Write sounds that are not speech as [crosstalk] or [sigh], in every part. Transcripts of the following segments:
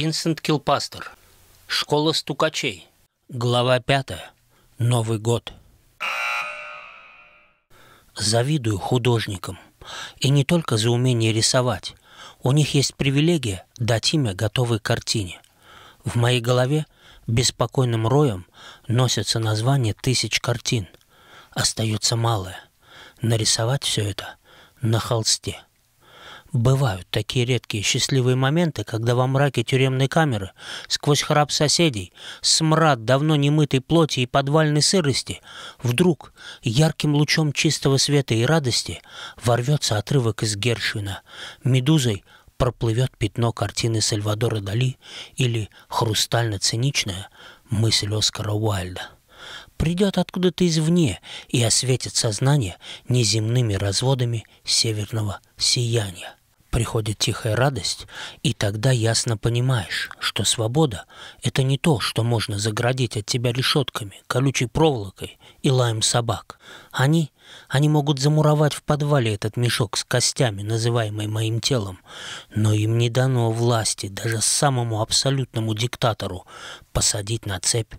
Винсент Килпастер. Школа стукачей. Глава пятая. Новый год. Завидую художникам. И не только за умение рисовать. У них есть привилегия дать имя готовой картине. В моей голове беспокойным роем носятся названия тысяч картин. Остается малое. Нарисовать все это на холсте – Бывают такие редкие счастливые моменты, когда во мраке тюремной камеры, сквозь храп соседей, смрад давно немытой плоти и подвальной сырости, вдруг ярким лучом чистого света и радости ворвется отрывок из Гершвина. Медузой проплывет пятно картины Сальвадора Дали или хрустально-циничная мысль Оскара Уайльда придет откуда-то извне и осветит сознание неземными разводами северного сияния приходит тихая радость, и тогда ясно понимаешь, что свобода — это не то, что можно заградить от тебя решетками, колючей проволокой и лаем собак. Они, они могут замуровать в подвале этот мешок с костями, называемый моим телом, но им не дано власти, даже самому абсолютному диктатору, посадить на цепь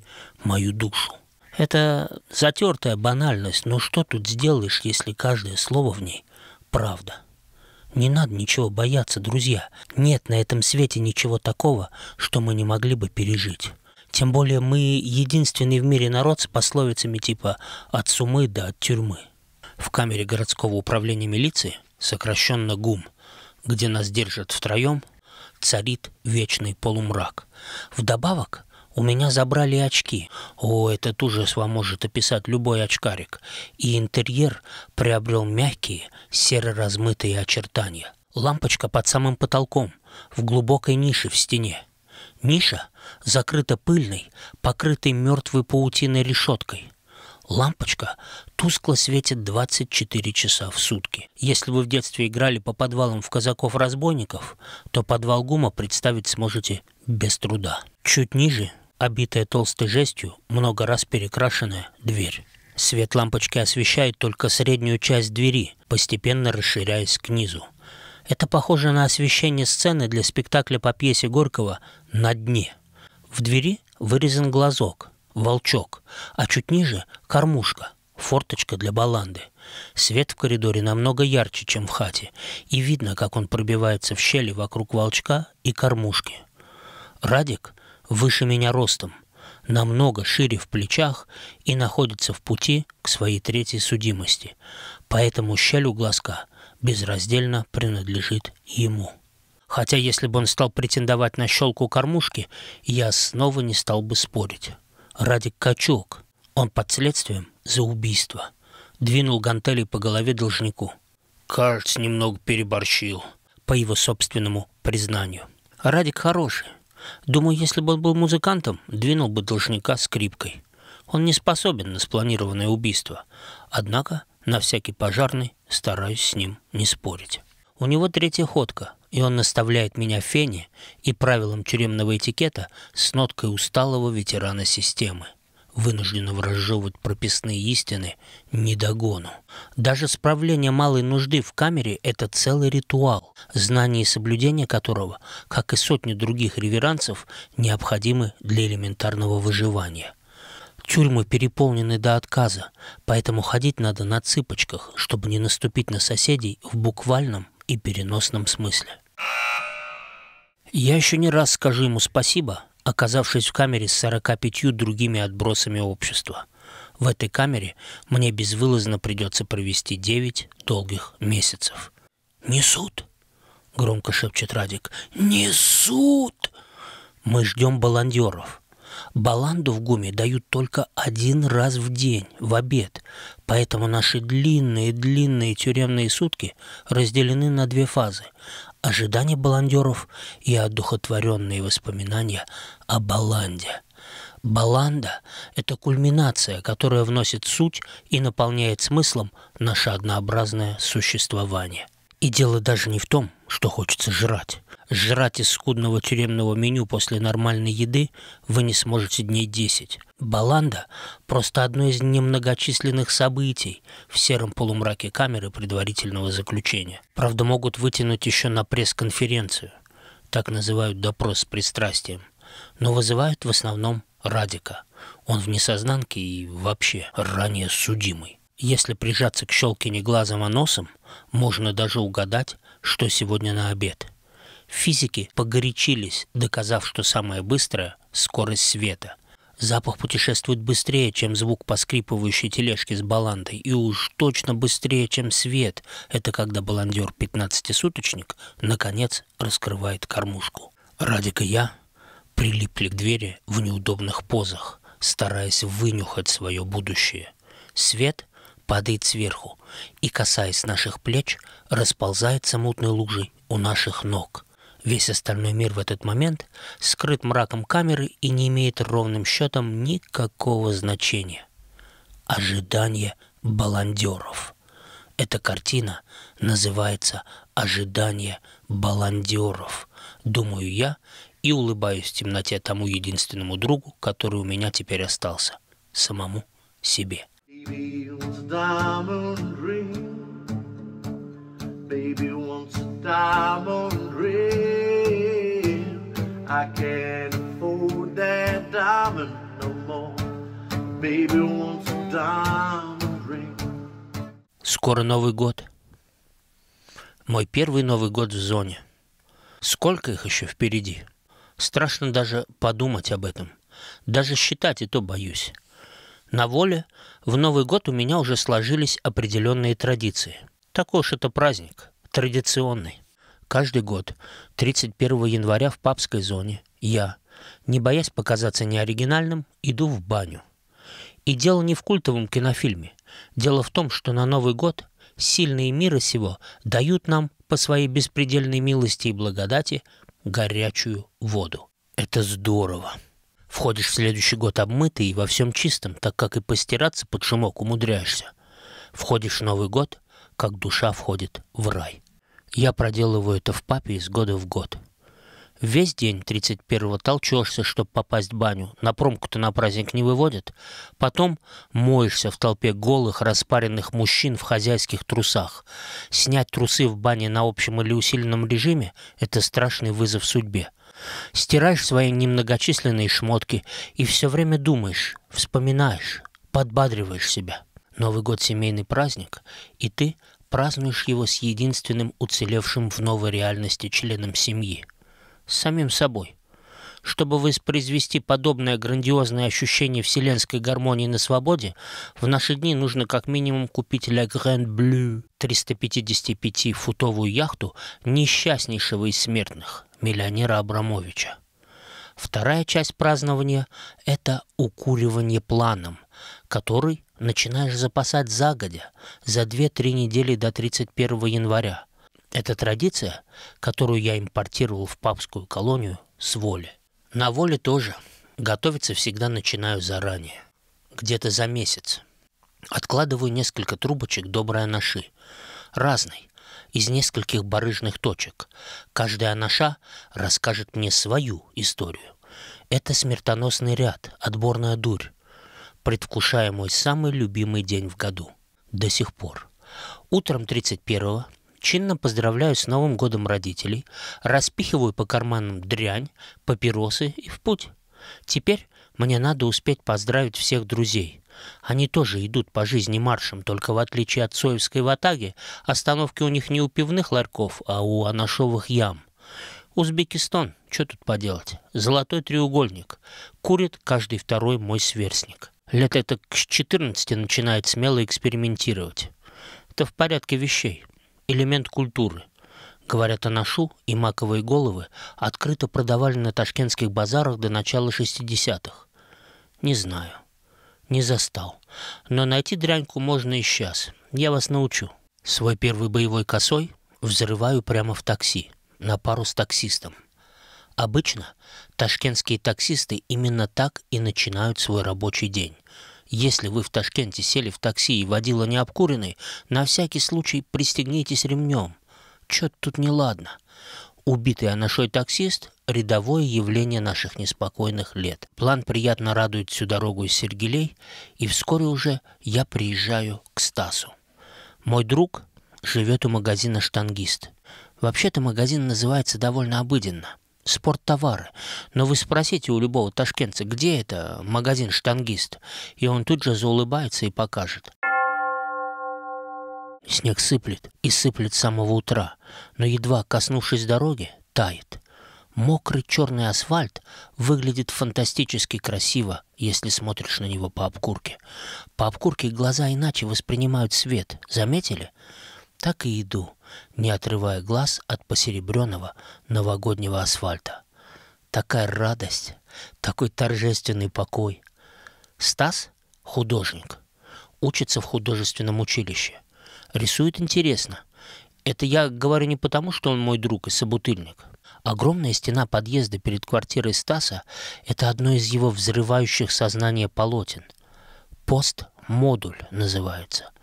мою душу. Это затертая банальность, но что тут сделаешь, если каждое слово в ней — правда?» Не надо ничего бояться, друзья. Нет на этом свете ничего такого, что мы не могли бы пережить. Тем более мы единственный в мире народ с пословицами типа «от сумы до от тюрьмы». В камере городского управления милиции, сокращенно ГУМ, где нас держат втроем, царит вечный полумрак. Вдобавок, у меня забрали очки. О, этот ужас вам может описать любой очкарик. И интерьер приобрел мягкие, серо-размытые очертания. Лампочка под самым потолком, в глубокой нише в стене. Ниша закрыта пыльной, покрытой мертвой паутиной решеткой. Лампочка тускло светит 24 часа в сутки. Если вы в детстве играли по подвалам в казаков-разбойников, то подвал ГУМа представить сможете без труда. Чуть ниже обитая толстой жестью, много раз перекрашенная дверь. Свет лампочки освещает только среднюю часть двери, постепенно расширяясь к низу. Это похоже на освещение сцены для спектакля по пьесе Горького «На дне». В двери вырезан глазок, волчок, а чуть ниже – кормушка, форточка для баланды. Свет в коридоре намного ярче, чем в хате, и видно, как он пробивается в щели вокруг волчка и кормушки. Радик – выше меня ростом, намного шире в плечах и находится в пути к своей третьей судимости, поэтому щель у глазка безраздельно принадлежит ему. Хотя если бы он стал претендовать на щелку кормушки, я снова не стал бы спорить. Ради качок. Он под следствием за убийство. Двинул гантели по голове должнику. Кажется, немного переборщил. По его собственному признанию. Радик хороший. Думаю, если бы он был музыкантом, двинул бы должника скрипкой. Он не способен на спланированное убийство. Однако, на всякий пожарный, стараюсь с ним не спорить. У него третья ходка, и он наставляет меня фене и правилам тюремного этикета с ноткой усталого ветерана системы – вынужденного разжевывать прописные истины, недогону. Даже справление малой нужды в камере – это целый ритуал, знание и соблюдение которого, как и сотни других реверансов, необходимы для элементарного выживания. Тюрьмы переполнены до отказа, поэтому ходить надо на цыпочках, чтобы не наступить на соседей в буквальном и переносном смысле. Я еще не раз скажу ему спасибо – оказавшись в камере с 45 другими отбросами общества. В этой камере мне безвылазно придется провести 9 долгих месяцев. «Несут!» — громко шепчет Радик. «Несут!» Мы ждем баландеров. Баланду в гуме дают только один раз в день, в обед, поэтому наши длинные-длинные тюремные сутки разделены на две фазы ожидания баландеров и одухотворенные воспоминания о Баланде. Баланда – это кульминация, которая вносит суть и наполняет смыслом наше однообразное существование. И дело даже не в том, что хочется жрать. Жрать из скудного тюремного меню после нормальной еды вы не сможете дней десять. Баланда – просто одно из немногочисленных событий в сером полумраке камеры предварительного заключения. Правда, могут вытянуть еще на пресс-конференцию. Так называют допрос с пристрастием. Но вызывают в основном Радика. Он в несознанке и вообще ранее судимый. Если прижаться к щелкине глазом, а носом, можно даже угадать, что сегодня на обед – Физики погорячились, доказав, что самое быстрое — скорость света. Запах путешествует быстрее, чем звук поскрипывающей тележки с баландой, и уж точно быстрее, чем свет. Это когда баландер-пятнадцатисуточник наконец раскрывает кормушку. Радик и я прилипли к двери в неудобных позах, стараясь вынюхать свое будущее. Свет падает сверху и, касаясь наших плеч, расползается мутной лужей у наших ног — Весь остальной мир в этот момент скрыт мраком камеры и не имеет ровным счетом никакого значения. Ожидание баландеров. Эта картина называется «Ожидание баландеров», думаю я и улыбаюсь в темноте тому единственному другу, который у меня теперь остался, самому себе. He Baby wants a diamond ring. I can't afford that diamond no more. Baby wants a diamond ring. Скоро Новый год. Мой первый Новый год в зоне. Сколько их еще впереди? Страшно даже подумать об этом. Даже считать это боюсь. На воле в Новый год у меня уже сложились определенные традиции – такой уж это праздник, традиционный. Каждый год, 31 января в папской зоне, я, не боясь показаться неоригинальным, иду в баню. И дело не в культовом кинофильме. Дело в том, что на Новый год сильные мира сего дают нам по своей беспредельной милости и благодати горячую воду. Это здорово. Входишь в следующий год обмытый и во всем чистом, так как и постираться под шумок умудряешься. Входишь в Новый год, как душа входит в рай. Я проделываю это в папе из года в год. Весь день 31-го толчешься, чтобы попасть в баню. На промку-то на праздник не выводят. Потом моешься в толпе голых, распаренных мужчин в хозяйских трусах. Снять трусы в бане на общем или усиленном режиме – это страшный вызов судьбе. Стираешь свои немногочисленные шмотки и все время думаешь, вспоминаешь, подбадриваешь себя. Новый год – семейный праздник, и ты – празднуешь его с единственным уцелевшим в новой реальности членом семьи, самим собой. Чтобы воспроизвести подобное грандиозное ощущение вселенской гармонии на свободе, в наши дни нужно как минимум купить La Grande Bleue 355-футовую яхту несчастнейшего из смертных, миллионера Абрамовича. Вторая часть празднования – это укуривание планом, который начинаешь запасать загодя, за 2-3 недели до 31 января. Это традиция, которую я импортировал в папскую колонию с воли. На воле тоже. Готовиться всегда начинаю заранее. Где-то за месяц. Откладываю несколько трубочек доброй анаши. Разной. Из нескольких барыжных точек. Каждая анаша расскажет мне свою историю. Это смертоносный ряд, отборная дурь предвкушая мой самый любимый день в году. До сих пор. Утром 31-го чинно поздравляю с Новым годом родителей, распихиваю по карманам дрянь, папиросы и в путь. Теперь мне надо успеть поздравить всех друзей. Они тоже идут по жизни маршем, только в отличие от Соевской ватаги, остановки у них не у пивных ларьков, а у анашовых ям. Узбекистан, что тут поделать? Золотой треугольник. Курит каждый второй мой сверстник. Лет это к 14 начинает смело экспериментировать. Это в порядке вещей. Элемент культуры. Говорят, анашу и маковые головы открыто продавали на ташкентских базарах до начала 60-х. Не знаю. Не застал. Но найти дряньку можно и сейчас. Я вас научу. Свой первый боевой косой взрываю прямо в такси. На пару с таксистом. Обычно ташкентские таксисты именно так и начинают свой рабочий день. Если вы в Ташкенте сели в такси и водила не обкуренный, на всякий случай пристегнитесь ремнем. Чё-то тут неладно. Убитый анашой таксист – рядовое явление наших неспокойных лет. План приятно радует всю дорогу из Сергелей, и вскоре уже я приезжаю к Стасу. Мой друг живет у магазина «Штангист». Вообще-то магазин называется довольно обыденно спорттовары. Но вы спросите у любого ташкентца, где это магазин «Штангист», и он тут же заулыбается и покажет. Снег сыплет и сыплет с самого утра, но едва коснувшись дороги, тает. Мокрый черный асфальт выглядит фантастически красиво, если смотришь на него по обкурке. По обкурке глаза иначе воспринимают свет, заметили? Так и иду – не отрывая глаз от посеребренного новогоднего асфальта. Такая радость, такой торжественный покой. Стас — художник, учится в художественном училище. Рисует интересно. Это я говорю не потому, что он мой друг и собутыльник. Огромная стена подъезда перед квартирой Стаса — это одно из его взрывающих сознание полотен. «Пост-модуль» называется —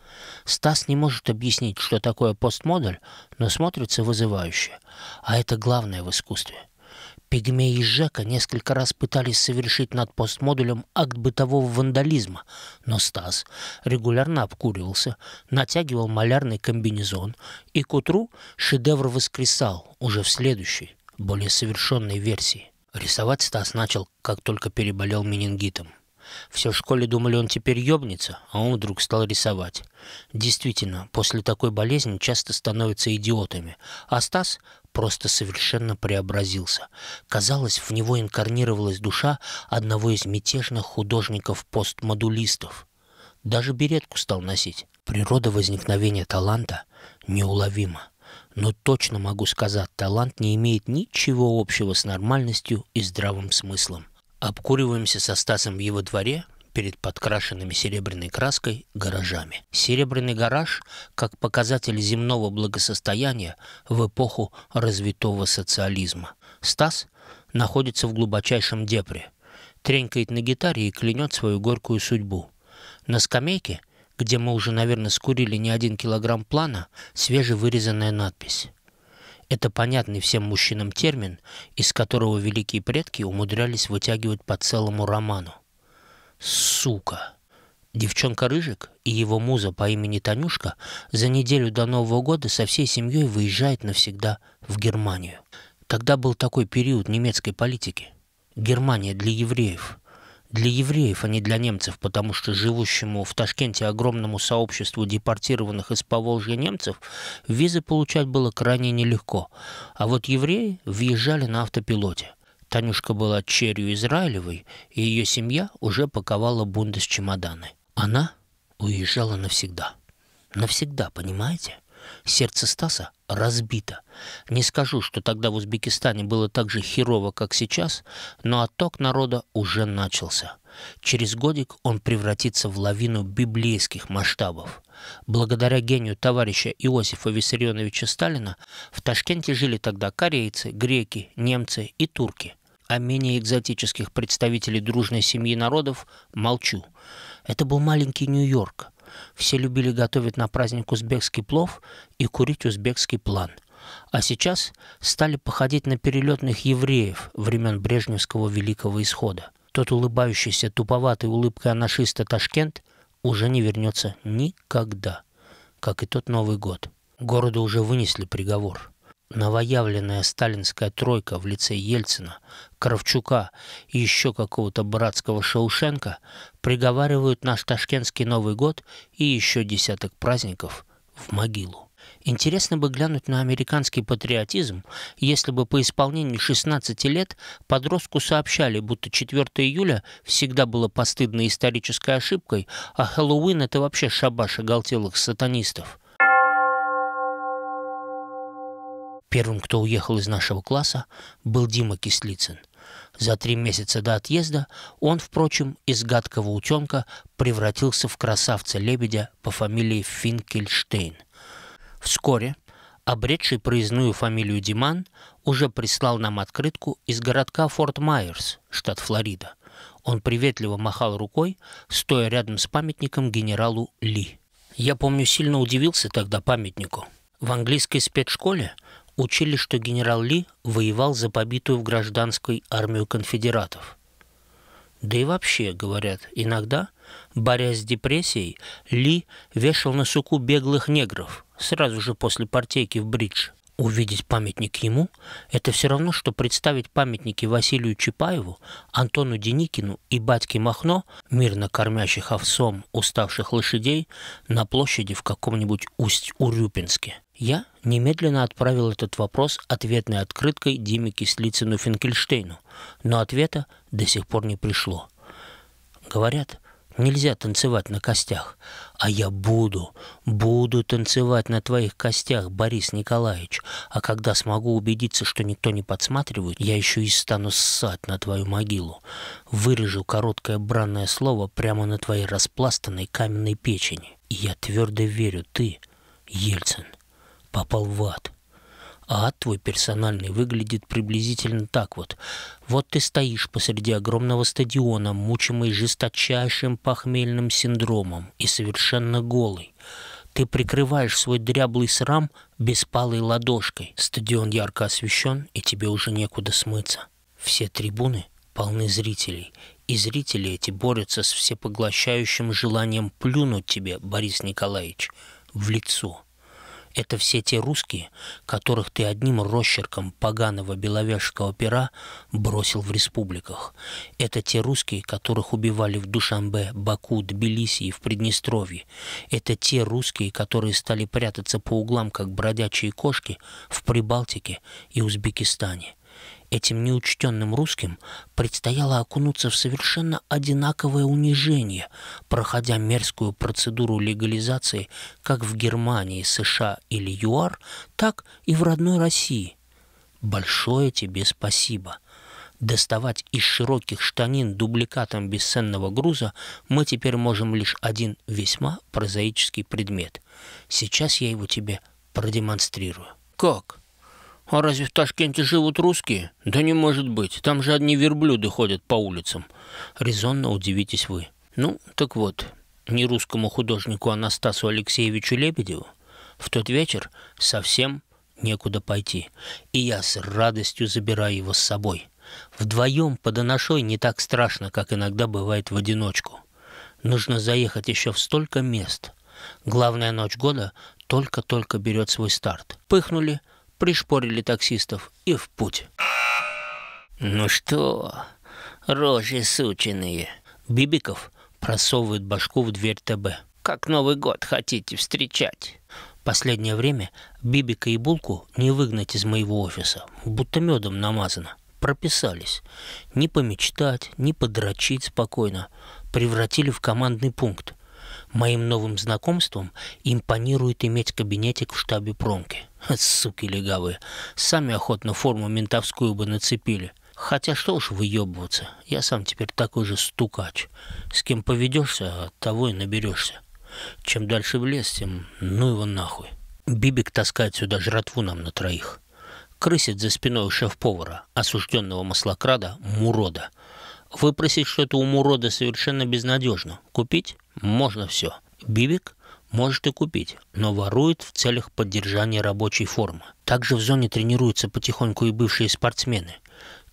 Стас не может объяснить, что такое постмодуль, но смотрится вызывающе. А это главное в искусстве. Пигмеи и Жека несколько раз пытались совершить над постмодулем акт бытового вандализма, но Стас регулярно обкуривался, натягивал малярный комбинезон, и к утру шедевр воскресал уже в следующей, более совершенной версии. Рисовать Стас начал, как только переболел менингитом. Все в школе думали, он теперь ёбнется, а он вдруг стал рисовать. Действительно, после такой болезни часто становятся идиотами. А Стас просто совершенно преобразился. Казалось, в него инкарнировалась душа одного из мятежных художников-постмодулистов. Даже беретку стал носить. Природа возникновения таланта неуловима. Но точно могу сказать, талант не имеет ничего общего с нормальностью и здравым смыслом. Обкуриваемся со Стасом в его дворе перед подкрашенными серебряной краской гаражами. Серебряный гараж как показатель земного благосостояния в эпоху развитого социализма. Стас находится в глубочайшем депре, тренькает на гитаре и клянет свою горькую судьбу. На скамейке, где мы уже, наверное, скурили не один килограмм плана, свежевырезанная надпись это понятный всем мужчинам термин, из которого великие предки умудрялись вытягивать по целому роману. «Сука!» Девчонка Рыжик и его муза по имени Танюшка за неделю до Нового года со всей семьей выезжает навсегда в Германию. Тогда был такой период немецкой политики. Германия для евреев – для евреев, а не для немцев, потому что живущему в Ташкенте огромному сообществу депортированных из Поволжья немцев визы получать было крайне нелегко. А вот евреи въезжали на автопилоте. Танюшка была черью Израилевой, и ее семья уже паковала бунды с чемоданы. Она уезжала навсегда. Навсегда, понимаете? Сердце Стаса разбито. Не скажу, что тогда в Узбекистане было так же херово, как сейчас, но отток народа уже начался. Через годик он превратится в лавину библейских масштабов. Благодаря гению товарища Иосифа Виссарионовича Сталина в Ташкенте жили тогда корейцы, греки, немцы и турки. О менее экзотических представителей дружной семьи народов молчу. Это был маленький Нью-Йорк – все любили готовить на праздник узбекский плов и курить узбекский план. А сейчас стали походить на перелетных евреев времен Брежневского Великого Исхода. Тот улыбающийся туповатый улыбкой анашиста Ташкент уже не вернется никогда, как и тот Новый год. Городу уже вынесли приговор – новоявленная сталинская тройка в лице Ельцина, Кравчука и еще какого-то братского Шаушенко приговаривают наш ташкентский Новый год и еще десяток праздников в могилу. Интересно бы глянуть на американский патриотизм, если бы по исполнению 16 лет подростку сообщали, будто 4 июля всегда было постыдной исторической ошибкой, а Хэллоуин – это вообще шабаш оголтелых сатанистов – Первым, кто уехал из нашего класса, был Дима Кислицын. За три месяца до отъезда он, впрочем, из гадкого утенка превратился в красавца-лебедя по фамилии Финкельштейн. Вскоре, обретший проездную фамилию Диман, уже прислал нам открытку из городка Форт Майерс, штат Флорида. Он приветливо махал рукой, стоя рядом с памятником генералу Ли. Я помню, сильно удивился тогда памятнику. В английской спецшколе – учили, что генерал Ли воевал за побитую в гражданской армию конфедератов. Да и вообще, говорят, иногда, борясь с депрессией, Ли вешал на суку беглых негров сразу же после партейки в бридж. Увидеть памятник ему – это все равно, что представить памятники Василию Чапаеву, Антону Деникину и батьке Махно, мирно кормящих овсом уставших лошадей, на площади в каком-нибудь Усть-Урюпинске. Я немедленно отправил этот вопрос ответной открыткой Диме Кислицыну Финкельштейну, но ответа до сих пор не пришло. Говорят, нельзя танцевать на костях, а я буду, буду танцевать на твоих костях, Борис Николаевич, а когда смогу убедиться, что никто не подсматривает, я еще и стану ссать на твою могилу. Вырежу короткое бранное слово прямо на твоей распластанной каменной печени. И я твердо верю, ты, Ельцин, попал в ад. А ад твой персональный выглядит приблизительно так вот. Вот ты стоишь посреди огромного стадиона, мучимый жесточайшим похмельным синдромом и совершенно голый. Ты прикрываешь свой дряблый срам беспалой ладошкой. Стадион ярко освещен, и тебе уже некуда смыться. Все трибуны полны зрителей, и зрители эти борются с всепоглощающим желанием плюнуть тебе, Борис Николаевич, в лицо – это все те русские, которых ты одним росчерком поганого беловежского пера бросил в республиках. Это те русские, которых убивали в Душамбе, Баку, Тбилиси и в Приднестровье. Это те русские, которые стали прятаться по углам, как бродячие кошки, в Прибалтике и Узбекистане. Этим неучтенным русским предстояло окунуться в совершенно одинаковое унижение, проходя мерзкую процедуру легализации как в Германии, США или ЮАР, так и в родной России. Большое тебе спасибо. Доставать из широких штанин дубликатом бесценного груза мы теперь можем лишь один весьма прозаический предмет. Сейчас я его тебе продемонстрирую. Как? «А разве в Ташкенте живут русские?» «Да не может быть, там же одни верблюды ходят по улицам». Резонно удивитесь вы. Ну, так вот, не русскому художнику Анастасу Алексеевичу Лебедеву в тот вечер совсем некуда пойти, и я с радостью забираю его с собой. Вдвоем под Анашой не так страшно, как иногда бывает в одиночку. Нужно заехать еще в столько мест. Главная ночь года только-только берет свой старт. Пыхнули – пришпорили таксистов и в путь. «Ну что, рожи сученые!» Бибиков просовывает башку в дверь ТБ. «Как Новый год хотите встречать?» Последнее время Бибика и Булку не выгнать из моего офиса, будто медом намазано. Прописались. Не помечтать, не подрочить спокойно. Превратили в командный пункт. Моим новым знакомством импонирует иметь кабинетик в штабе промки. [laughs] Суки легавые. Сами охотно форму ментовскую бы нацепили. Хотя что уж выебываться, я сам теперь такой же стукач. С кем поведешься, того и наберешься. Чем дальше в лес, тем ну его нахуй. Бибик таскает сюда жратву нам на троих крысит за спиной у шеф-повара, осужденного маслокрада Мурода, Выпросить что-то у мурода совершенно безнадежно. Купить можно все. Бибик может и купить, но ворует в целях поддержания рабочей формы. Также в зоне тренируются потихоньку и бывшие спортсмены.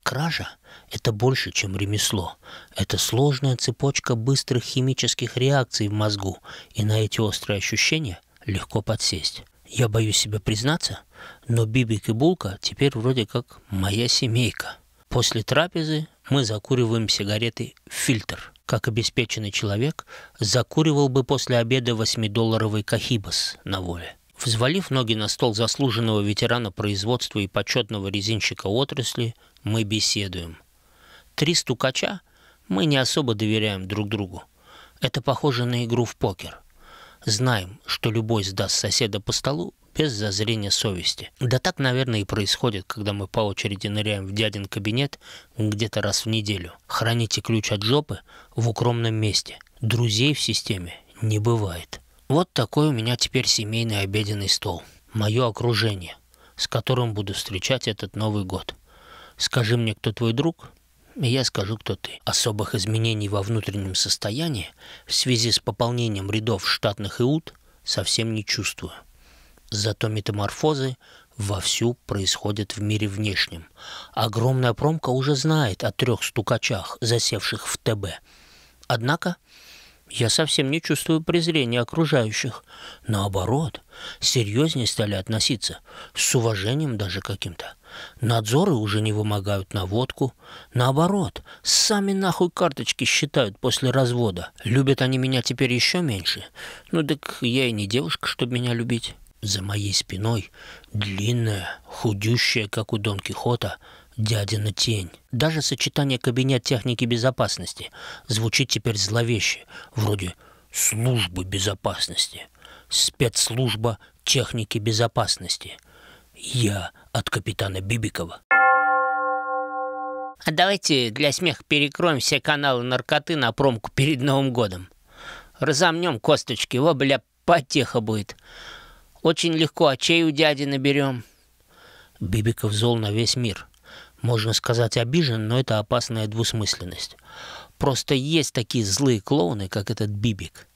Кража – это больше, чем ремесло. Это сложная цепочка быстрых химических реакций в мозгу, и на эти острые ощущения легко подсесть. Я боюсь себе признаться, но Бибик и Булка теперь вроде как моя семейка. После трапезы мы закуриваем сигареты в фильтр. Как обеспеченный человек, закуривал бы после обеда 8-долларовый кахибас на воле. Взвалив ноги на стол заслуженного ветерана производства и почетного резинщика отрасли, мы беседуем. Три стукача мы не особо доверяем друг другу. Это похоже на игру в покер. Знаем, что любой сдаст соседа по столу без зазрения совести. Да так, наверное, и происходит, когда мы по очереди ныряем в дядин кабинет где-то раз в неделю. Храните ключ от жопы в укромном месте. Друзей в системе не бывает. Вот такой у меня теперь семейный обеденный стол. Мое окружение, с которым буду встречать этот Новый год. Скажи мне, кто твой друг, и я скажу, кто ты. Особых изменений во внутреннем состоянии в связи с пополнением рядов штатных иуд совсем не чувствую. Зато метаморфозы вовсю происходят в мире внешнем. Огромная промка уже знает о трех стукачах, засевших в ТБ. Однако я совсем не чувствую презрения окружающих. Наоборот, серьезнее стали относиться, с уважением даже каким-то. Надзоры уже не вымогают на водку. Наоборот, сами нахуй карточки считают после развода. Любят они меня теперь еще меньше. Ну так я и не девушка, чтобы меня любить. За моей спиной длинная, худющая, как у Дон Кихота, дядина тень. Даже сочетание кабинет техники безопасности звучит теперь зловеще, вроде службы безопасности, спецслужба техники безопасности. Я от капитана Бибикова. А давайте для смеха перекроем все каналы наркоты на промку перед Новым годом. Разомнем косточки, во, бля, потеха будет. Очень легко очей а у дяди наберем». Бибиков зол на весь мир. Можно сказать, обижен, но это опасная двусмысленность. Просто есть такие злые клоуны, как этот Бибик.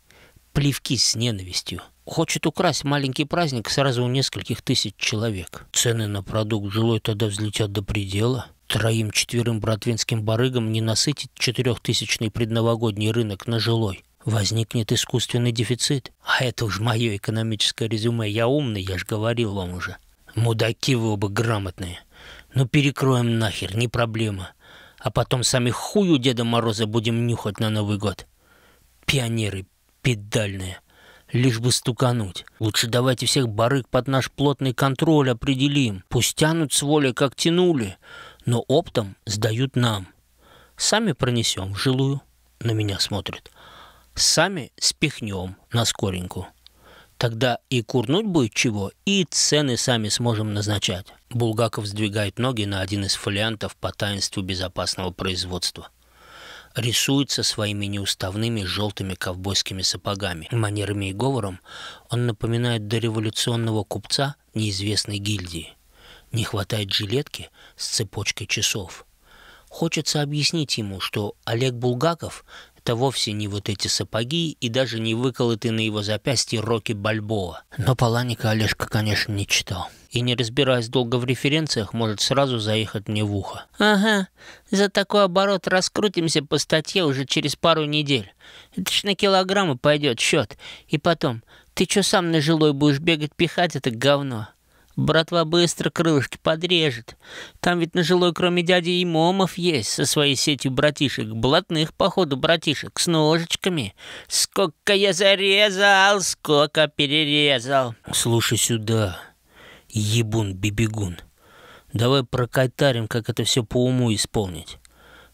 Плевки с ненавистью. Хочет украсть маленький праздник сразу у нескольких тысяч человек. Цены на продукт жилой тогда взлетят до предела. Троим-четверым братвинским барыгам не насытит четырехтысячный предновогодний рынок на жилой возникнет искусственный дефицит. А это уж мое экономическое резюме. Я умный, я же говорил вам уже. Мудаки вы оба грамотные. Ну перекроем нахер, не проблема. А потом сами хую Деда Мороза будем нюхать на Новый год. Пионеры педальные. Лишь бы стукануть. Лучше давайте всех барыг под наш плотный контроль определим. Пусть тянут с воли, как тянули, но оптом сдают нам. Сами пронесем в жилую. На меня смотрят сами спихнем на скореньку. Тогда и курнуть будет чего, и цены сами сможем назначать. Булгаков сдвигает ноги на один из фолиантов по таинству безопасного производства. Рисуется своими неуставными желтыми ковбойскими сапогами. Манерами и говором он напоминает дореволюционного купца неизвестной гильдии. Не хватает жилетки с цепочкой часов. Хочется объяснить ему, что Олег Булгаков это вовсе не вот эти сапоги и даже не выколоты на его запястье Роки Бальбоа. Но Паланика Олежка, конечно, не читал. И не разбираясь долго в референциях, может сразу заехать мне в ухо. «Ага, за такой оборот раскрутимся по статье уже через пару недель. Это ж на килограммы пойдет счет. И потом, ты что сам на жилой будешь бегать пихать это говно?» Братва быстро крылышки подрежет. Там ведь на жилой кроме дяди и момов есть со своей сетью братишек. Блатных, походу, братишек с ножичками. Сколько я зарезал, сколько перерезал. Слушай сюда, ебун-бибигун. Давай прокатарим, как это все по уму исполнить.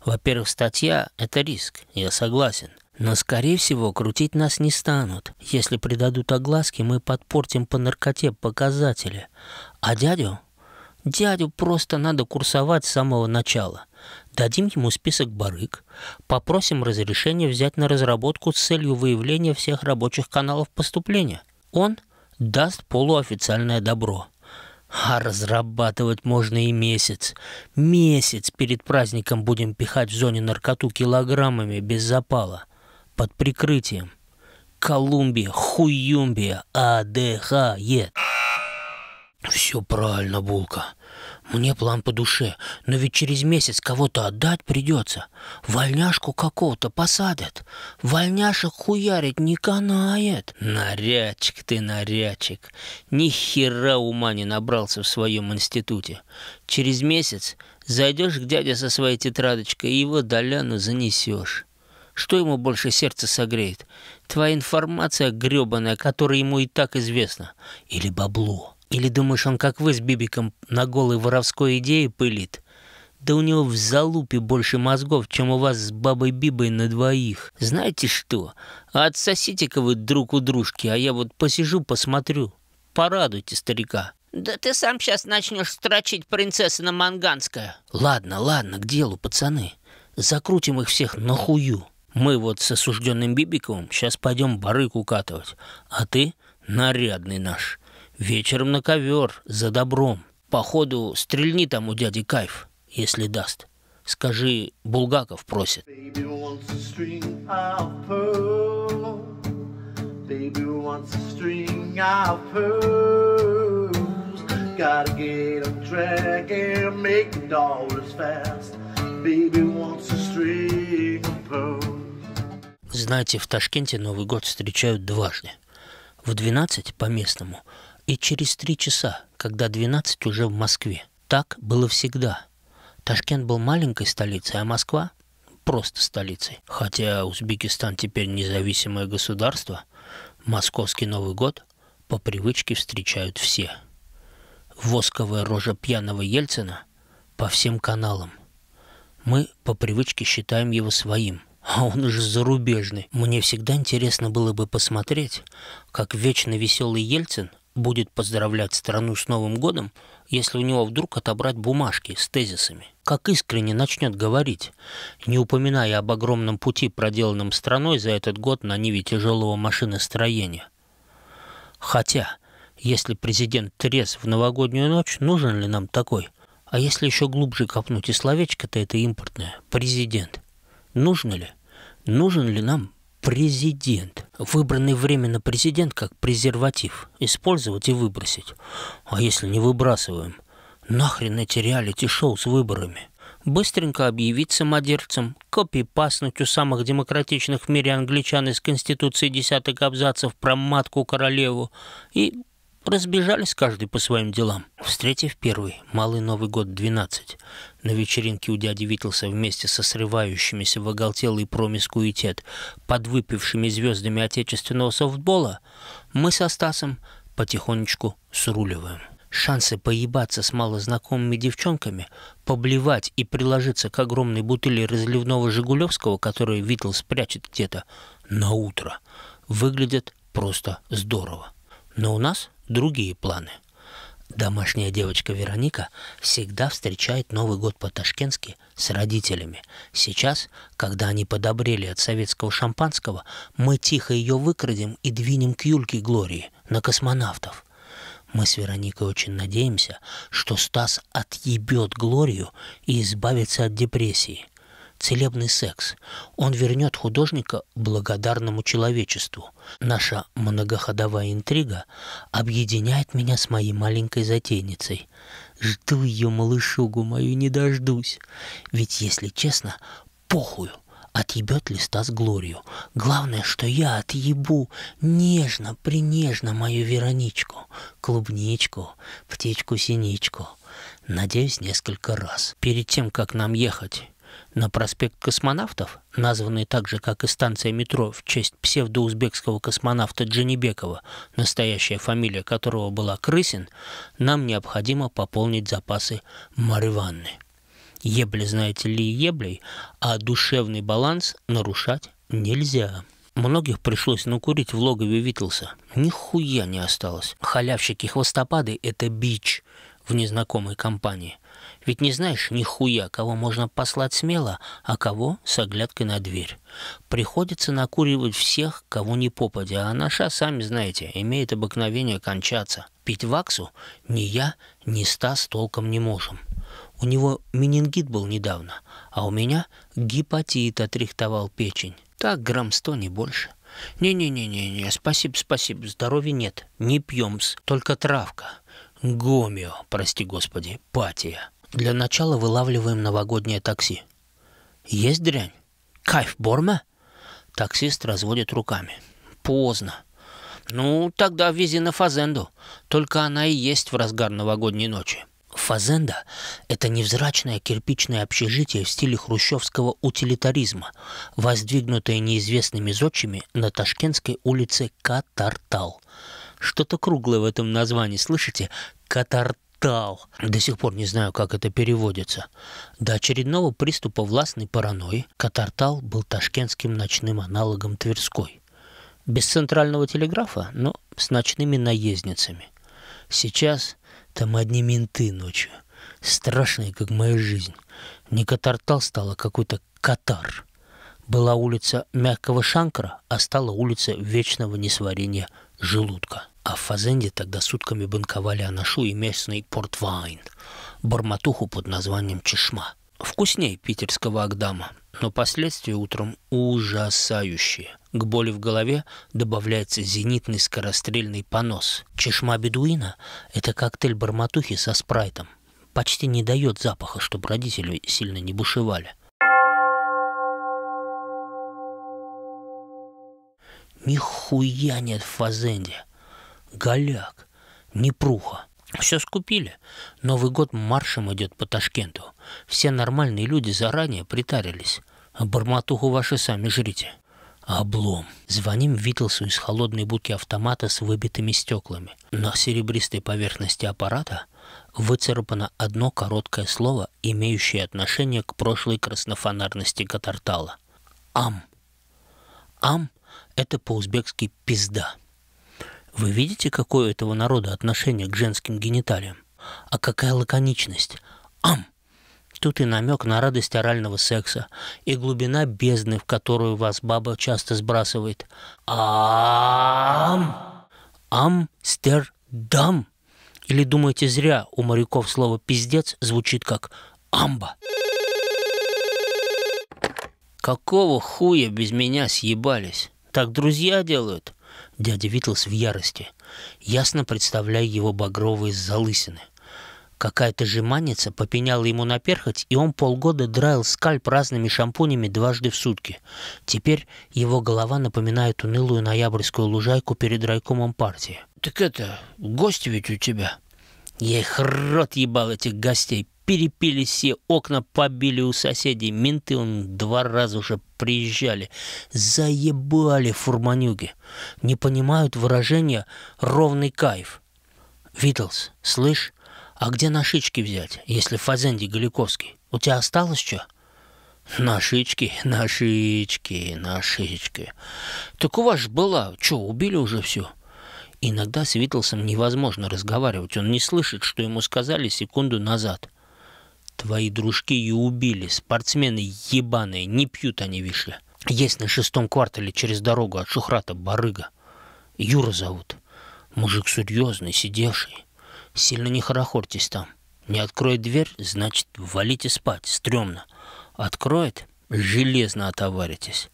Во-первых, статья — это риск, я согласен — но, скорее всего, крутить нас не станут. Если придадут огласки, мы подпортим по наркоте показатели. А дядю? Дядю просто надо курсовать с самого начала. Дадим ему список барыг, попросим разрешение взять на разработку с целью выявления всех рабочих каналов поступления. Он даст полуофициальное добро. А разрабатывать можно и месяц. Месяц перед праздником будем пихать в зоне наркоту килограммами без запала – под прикрытием. Колумбия, Хуюмбия, АДХЕ. Все правильно, Булка. Мне план по душе, но ведь через месяц кого-то отдать придется. Вольняшку какого-то посадят. Вольняшек хуярить не канает. Нарядчик ты, нарядчик. Ни хера ума не набрался в своем институте. Через месяц зайдешь к дяде со своей тетрадочкой и его доляну занесешь. Что ему больше сердце согреет? Твоя информация гребаная, которая ему и так известна. Или бабло. Или думаешь, он как вы с Бибиком на голой воровской идее пылит? Да у него в залупе больше мозгов, чем у вас с бабой Бибой на двоих. Знаете что? Отсосите-ка вы друг у дружки, а я вот посижу, посмотрю. Порадуйте старика. Да ты сам сейчас начнешь строчить принцесса на Манганская. Ладно, ладно, к делу, пацаны. Закрутим их всех нахую. хую мы вот с осужденным Бибиковым сейчас пойдем барык укатывать, а ты нарядный наш. Вечером на ковер, за добром. Походу, стрельни там у дяди кайф, если даст. Скажи, Булгаков просит. Gotta get on track and make dollars fast. Baby wants a string of pearls знаете, в Ташкенте Новый год встречают дважды. В 12 по местному и через 3 часа, когда 12 уже в Москве. Так было всегда. Ташкент был маленькой столицей, а Москва просто столицей. Хотя Узбекистан теперь независимое государство, московский Новый год по привычке встречают все. Восковая рожа пьяного Ельцина по всем каналам. Мы по привычке считаем его своим – а он уже зарубежный. Мне всегда интересно было бы посмотреть, как вечно веселый Ельцин будет поздравлять страну с Новым годом, если у него вдруг отобрать бумажки с тезисами. Как искренне начнет говорить, не упоминая об огромном пути, проделанном страной за этот год на ниве тяжелого машиностроения. Хотя, если президент трез в новогоднюю ночь, нужен ли нам такой? А если еще глубже копнуть, и словечко-то это импортное, президент нужно ли, нужен ли нам президент, выбранный временно президент как презерватив, использовать и выбросить. А если не выбрасываем, нахрен эти реалити-шоу с выборами? Быстренько объявить самодержцем, копипаснуть у самых демократичных в мире англичан из Конституции десяток абзацев про матку-королеву и Разбежались каждый по своим делам. Встретив первый, Малый Новый год 12, на вечеринке у дяди Витлса вместе со срывающимися в оголтелый промискуитет, под выпившими звездами отечественного софтбола, мы со Стасом потихонечку сруливаем. Шансы поебаться с малознакомыми девчонками, поблевать и приложиться к огромной бутыли разливного «Жигулевского», которую Витл прячет где-то на утро, выглядят просто здорово. Но у нас другие планы. Домашняя девочка Вероника всегда встречает Новый год по-ташкентски с родителями. Сейчас, когда они подобрели от советского шампанского, мы тихо ее выкрадем и двинем к Юльке Глории на космонавтов. Мы с Вероникой очень надеемся, что Стас отъебет Глорию и избавится от депрессии – целебный секс. Он вернет художника благодарному человечеству. Наша многоходовая интрига объединяет меня с моей маленькой затейницей. Жду ее малышугу мою, не дождусь. Ведь, если честно, похую, отъебет листа с Глорию. Главное, что я отъебу нежно-принежно мою Вероничку, клубничку, птичку-синичку. Надеюсь, несколько раз. Перед тем, как нам ехать, на проспект космонавтов, названный так же, как и станция метро в честь псевдоузбекского космонавта Джанибекова, настоящая фамилия которого была Крысин, нам необходимо пополнить запасы Мариванны. Ебли, знаете ли, еблей, а душевный баланс нарушать нельзя. Многих пришлось накурить в логове Витлса. Нихуя не осталось. Халявщики-хвостопады – это бич в незнакомой компании – ведь не знаешь нихуя, кого можно послать смело, а кого с оглядкой на дверь. Приходится накуривать всех, кого не попадя, а наша, сами знаете, имеет обыкновение кончаться. Пить ваксу ни я, ни Стас толком не можем. У него менингит был недавно, а у меня гепатит отрихтовал печень. Так грамм сто, не больше. «Не-не-не-не, не. спасибо, спасибо, здоровья нет, не пьем-с, только травка». Гомео, прости господи, патия. Для начала вылавливаем новогоднее такси. Есть дрянь? Кайф, Борме? Таксист разводит руками. Поздно. Ну, тогда вези на Фазенду. Только она и есть в разгар новогодней ночи. Фазенда – это невзрачное кирпичное общежитие в стиле хрущевского утилитаризма, воздвигнутое неизвестными зодчими на ташкентской улице Катартал. Что-то круглое в этом названии, слышите? Катартал. Тал. До сих пор не знаю, как это переводится. До очередного приступа властной паранойи Катартал был ташкентским ночным аналогом Тверской. Без центрального телеграфа, но с ночными наездницами. Сейчас там одни менты ночью. Страшные, как моя жизнь. Не Катартал стала а какой-то Катар. Была улица мягкого шанкра, а стала улица вечного несварения желудка а в Фазенде тогда сутками банковали анашу и местный портвайн, бормотуху под названием чешма. Вкусней питерского агдама, но последствия утром ужасающие. К боли в голове добавляется зенитный скорострельный понос. Чешма бедуина – это коктейль барматухи со спрайтом. Почти не дает запаха, чтобы родители сильно не бушевали. Нихуя нет в Фазенде – голяк, непруха. Все скупили. Новый год маршем идет по Ташкенту. Все нормальные люди заранее притарились. А ваши сами жрите. Облом. Звоним Витлсу из холодной буки автомата с выбитыми стеклами. На серебристой поверхности аппарата выцарапано одно короткое слово, имеющее отношение к прошлой краснофонарности Катартала. Ам. Ам – это по-узбекски «пизда». Вы видите, какое у этого народа отношение к женским гениталиям? А какая лаконичность? Ам! Тут и намек на радость орального секса, и глубина бездны, в которую вас баба часто сбрасывает. Ам! Амстердам! Или думаете зря, у моряков слово «пиздец» звучит как «амба». Какого хуя без меня съебались? Так друзья делают. Дядя Витлс в ярости. Ясно представляя его багровые залысины. Какая-то жеманница попеняла ему на перхоть, и он полгода драил скальп разными шампунями дважды в сутки. Теперь его голова напоминает унылую ноябрьскую лужайку перед райкомом партии. «Так это, гости ведь у тебя?» «Я их рот ебал, этих гостей!» перепили все окна, побили у соседей. Менты он два раза уже приезжали. Заебали фурманюги. Не понимают выражения «ровный кайф». Витлс, слышь, а где нашички взять, если Фазенди Галиковский? У тебя осталось что? Нашички, нашички, нашички. Так у вас же была, что, убили уже все? Иногда с Витлсом невозможно разговаривать, он не слышит, что ему сказали секунду назад твои дружки и убили. Спортсмены ебаные, не пьют они вишля. Есть на шестом квартале через дорогу от Шухрата барыга. Юра зовут. Мужик серьезный, сидевший. Сильно не хорохортесь там. Не откроет дверь, значит, валите спать, стрёмно. Откроет, железно отоваритесь.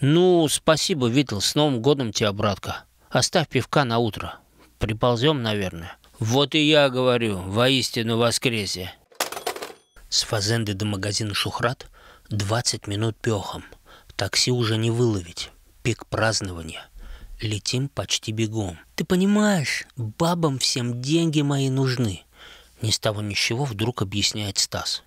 Ну, спасибо, Витл, с Новым годом тебя, братка. Оставь пивка на утро. Приползем, наверное. Вот и я говорю, воистину воскресе. С фазенды до магазина «Шухрат» 20 минут пехом. Такси уже не выловить. Пик празднования. Летим почти бегом. Ты понимаешь, бабам всем деньги мои нужны. Ни с того ни с чего вдруг объясняет Стас.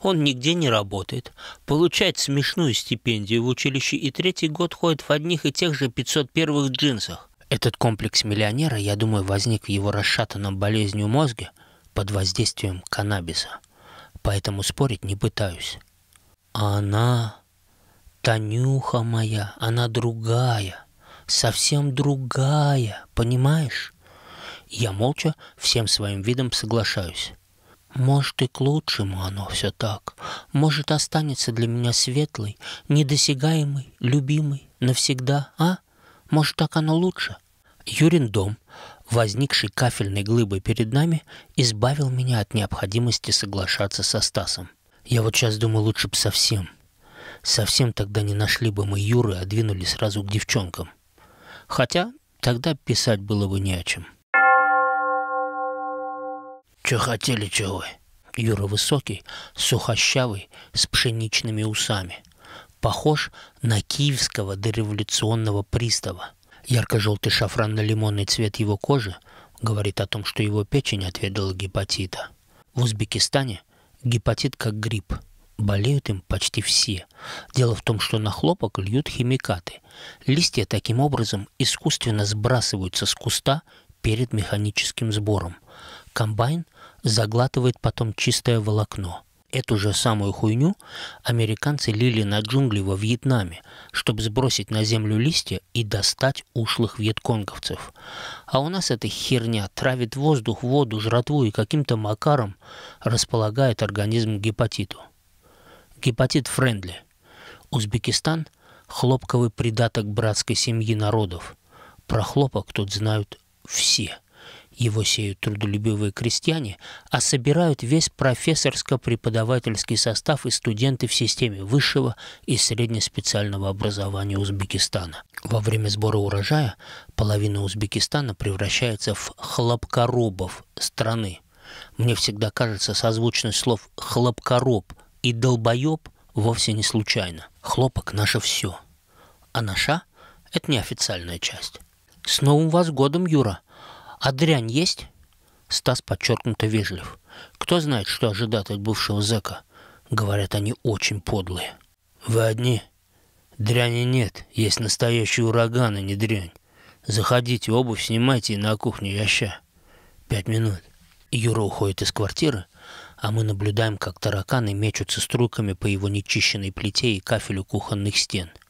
Он нигде не работает, получает смешную стипендию в училище и третий год ходит в одних и тех же 501-х джинсах. Этот комплекс миллионера, я думаю, возник в его расшатанном болезнью мозге под воздействием каннабиса поэтому спорить не пытаюсь. она, Танюха моя, она другая, совсем другая, понимаешь? Я молча всем своим видом соглашаюсь. Может, и к лучшему оно все так. Может, останется для меня светлый, недосягаемый, любимый навсегда, а? Может, так оно лучше? Юрин дом, возникший кафельной глыбой перед нами, избавил меня от необходимости соглашаться со Стасом. Я вот сейчас думаю, лучше бы совсем. Совсем тогда не нашли бы мы Юры, а двинули сразу к девчонкам. Хотя тогда писать было бы не о чем. «Чё хотели, чего? вы?» Юра высокий, сухощавый, с пшеничными усами. Похож на киевского дореволюционного пристава. Ярко-желтый шафранно-лимонный цвет его кожи говорит о том, что его печень отведала гепатита. В Узбекистане гепатит как грипп. Болеют им почти все. Дело в том, что на хлопок льют химикаты. Листья таким образом искусственно сбрасываются с куста перед механическим сбором. Комбайн заглатывает потом чистое волокно – Эту же самую хуйню американцы лили на джунгли во Вьетнаме, чтобы сбросить на землю листья и достать ушлых вьетконговцев. А у нас эта херня травит воздух, воду, жратву и каким-то макаром располагает организм к гепатиту. Гепатит френдли. Узбекистан – хлопковый придаток братской семьи народов. Про хлопок тут знают все – его сеют трудолюбивые крестьяне, а собирают весь профессорско-преподавательский состав и студенты в системе высшего и среднеспециального образования Узбекистана. Во время сбора урожая половина Узбекистана превращается в хлопкоробов страны. Мне всегда кажется созвучность слов «хлопкороб» и «долбоеб» вовсе не случайно. Хлопок – наше все, а наша – это неофициальная часть. «С Новым вас годом, Юра!» А дрянь есть? Стас подчеркнуто вежлив. Кто знает, что ожидать от бывшего зэка? Говорят, они очень подлые. Вы одни? Дряни нет, есть настоящий ураган, а не дрянь. Заходите, обувь снимайте и на кухню яща. Пять минут. Юра уходит из квартиры, а мы наблюдаем, как тараканы мечутся струйками по его нечищенной плите и кафелю кухонных стен –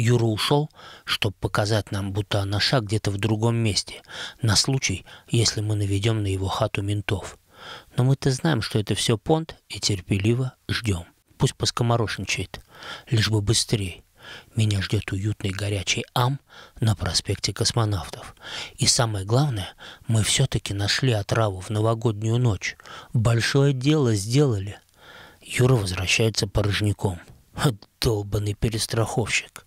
Юра ушел, чтобы показать нам, будто наша где-то в другом месте, на случай, если мы наведем на его хату ментов. Но мы-то знаем, что это все понт, и терпеливо ждем. Пусть поскоморошничает, лишь бы быстрее. Меня ждет уютный горячий ам на проспекте космонавтов. И самое главное, мы все-таки нашли отраву в новогоднюю ночь. Большое дело сделали. Юра возвращается порожняком. [laughs] Долбанный перестраховщик.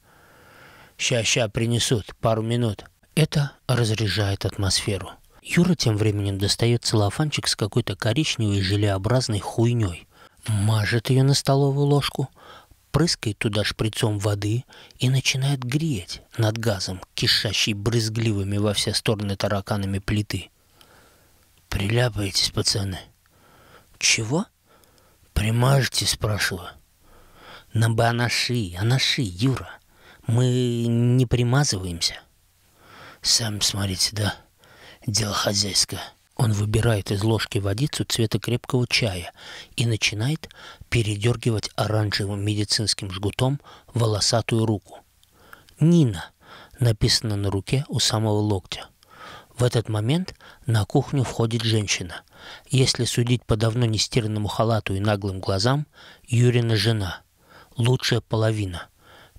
Ща-ща принесут, пару минут. Это разряжает атмосферу. Юра тем временем достает целлофанчик с какой-то коричневой желеобразной хуйней. Мажет ее на столовую ложку, прыскает туда шприцом воды и начинает греть над газом, кишащий брызгливыми во все стороны тараканами плиты. «Приляпаетесь, пацаны». «Чего?» «Примажете, спрашиваю». «На банаши, анаши, Юра мы не примазываемся. Сам смотрите, да, дело хозяйское. Он выбирает из ложки водицу цвета крепкого чая и начинает передергивать оранжевым медицинским жгутом волосатую руку. «Нина» написано на руке у самого локтя. В этот момент на кухню входит женщина. Если судить по давно нестиранному халату и наглым глазам, Юрина жена, лучшая половина –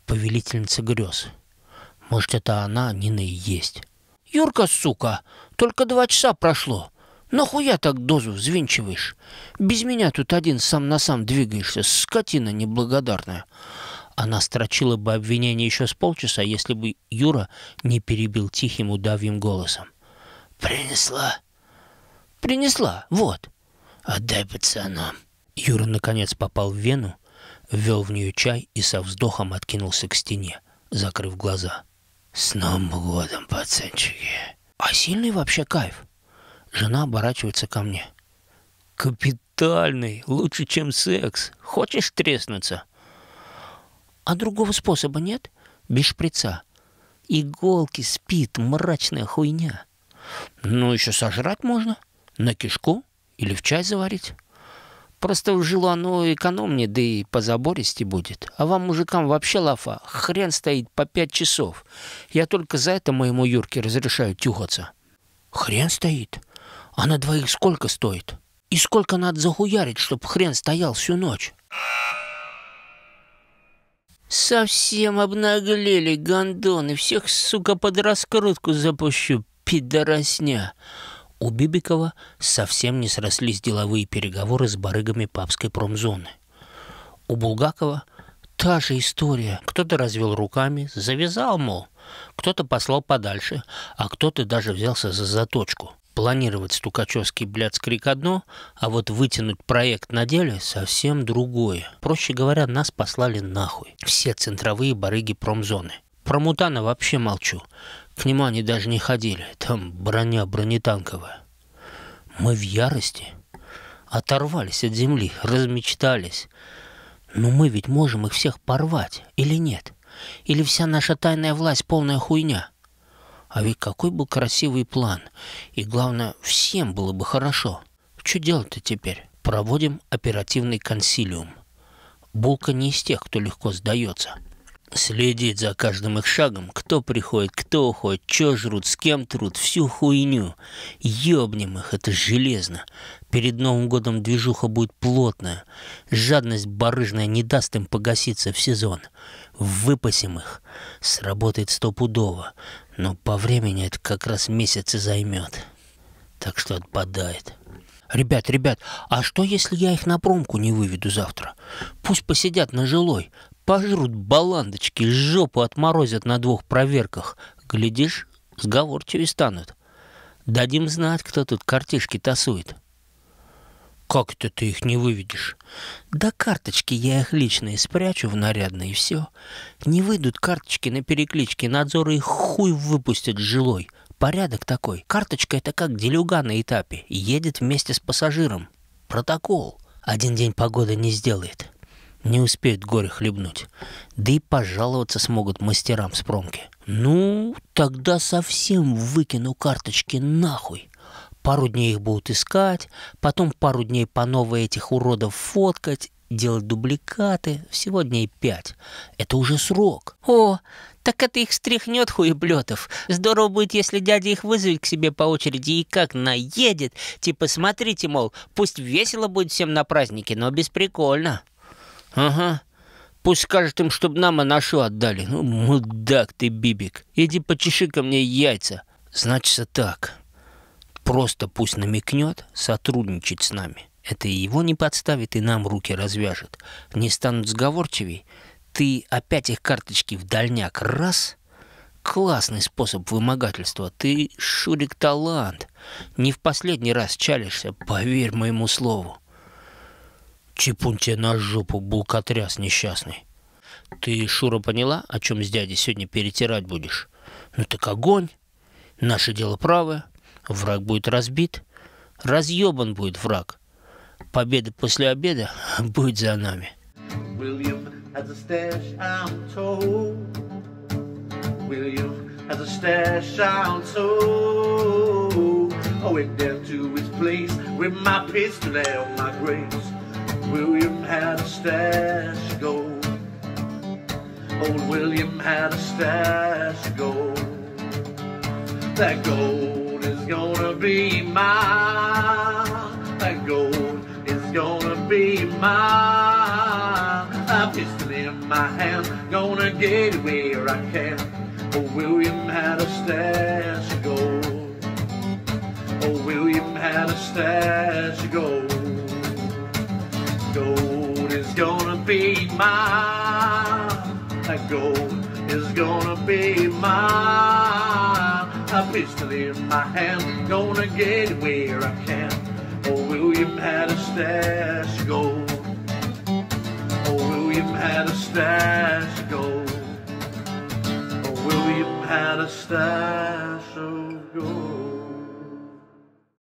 повелительница грез. Может, это она, Нина и есть. «Юрка, сука, только два часа прошло. Нахуя так дозу взвинчиваешь? Без меня тут один сам на сам двигаешься, скотина неблагодарная». Она строчила бы обвинение еще с полчаса, если бы Юра не перебил тихим удавьим голосом. «Принесла?» «Принесла, вот». «Отдай пацанам». Юра, наконец, попал в вену ввел в нее чай и со вздохом откинулся к стене, закрыв глаза. «С Новым годом, пацанчики!» «А сильный вообще кайф?» Жена оборачивается ко мне. «Капитальный! Лучше, чем секс! Хочешь треснуться?» «А другого способа нет? Без шприца. Иголки, спит, мрачная хуйня. Ну, еще сожрать можно. На кишку или в чай заварить». Просто в жилу оно экономнее, да и по забористе будет. А вам, мужикам, вообще лафа. Хрен стоит по пять часов. Я только за это моему Юрке разрешаю тюхаться. Хрен стоит? А на двоих сколько стоит? И сколько надо захуярить, чтоб хрен стоял всю ночь? Совсем обнаглели гондоны. Всех, сука, под раскрутку запущу, пидоросня у Бибикова совсем не срослись деловые переговоры с барыгами папской промзоны. У Булгакова та же история. Кто-то развел руками, завязал, мол, кто-то послал подальше, а кто-то даже взялся за заточку. Планировать стукачевский блядскрик одно, а вот вытянуть проект на деле совсем другое. Проще говоря, нас послали нахуй. Все центровые барыги промзоны. Про Мутана вообще молчу. К нему они даже не ходили. Там броня бронетанковая. Мы в ярости. Оторвались от земли, размечтались. Но мы ведь можем их всех порвать, или нет? Или вся наша тайная власть полная хуйня? А ведь какой был красивый план. И главное, всем было бы хорошо. Что делать-то теперь? Проводим оперативный консилиум. Булка не из тех, кто легко сдается следить за каждым их шагом, кто приходит, кто уходит, чё жрут, с кем труд, всю хуйню. Ёбнем их, это железно. Перед Новым годом движуха будет плотная. Жадность барыжная не даст им погаситься в сезон. Выпасим их. Сработает стопудово. Но по времени это как раз месяц и займет. Так что отпадает. «Ребят, ребят, а что, если я их на промку не выведу завтра? Пусть посидят на жилой, Пожрут баландочки, жопу отморозят на двух проверках. Глядишь, сговорчивее станут. Дадим знать, кто тут картишки тасует. Как это ты их не выведешь? Да карточки я их лично и спрячу в нарядное и все. Не выйдут карточки на перекличке, надзоры их хуй выпустят жилой. Порядок такой. Карточка это как делюга на этапе. Едет вместе с пассажиром. Протокол. Один день погода не сделает не успеют горе хлебнуть. Да и пожаловаться смогут мастерам с промки. Ну, тогда совсем выкину карточки нахуй. Пару дней их будут искать, потом пару дней по новой этих уродов фоткать, делать дубликаты, всего дней пять. Это уже срок. О, так это их стряхнет хуеблетов. Здорово будет, если дядя их вызовет к себе по очереди и как наедет. Типа смотрите, мол, пусть весело будет всем на празднике, но бесприкольно. Ага. Пусть скажет им, чтобы нам нашу отдали. Ну, мудак ты, Бибик. Иди почеши ко мне яйца. Значится так. Просто пусть намекнет сотрудничать с нами. Это и его не подставит, и нам руки развяжет. Не станут сговорчивей. Ты опять их карточки в дальняк. Раз — классный способ вымогательства. Ты, Шурик, талант. Не в последний раз чалишься, поверь моему слову. Чипун тебе на жопу, булкотряс несчастный. Ты, Шура, поняла, о чем с дядей сегодня перетирать будешь? Ну так огонь, наше дело правое, враг будет разбит, разъебан будет враг. Победа после обеда [laughs] будет за нами. William has a stash, I'm told. William has a stash, I'm told. Oh, went down to his place with my pistol and my grace. William had a stash of gold. Old William had a stash of gold. That gold is gonna be mine. That gold is gonna be mine. I've A pistol in my hand, gonna get it where I can. Old William had a stash of gold. Old William had a stash of gold gold is gonna be mine. That gold is gonna be mine. A pistol in my hand, gonna get it where I can. Oh, William had a stash of gold. Oh, William had a stash of gold. Oh, William had a stash of gold.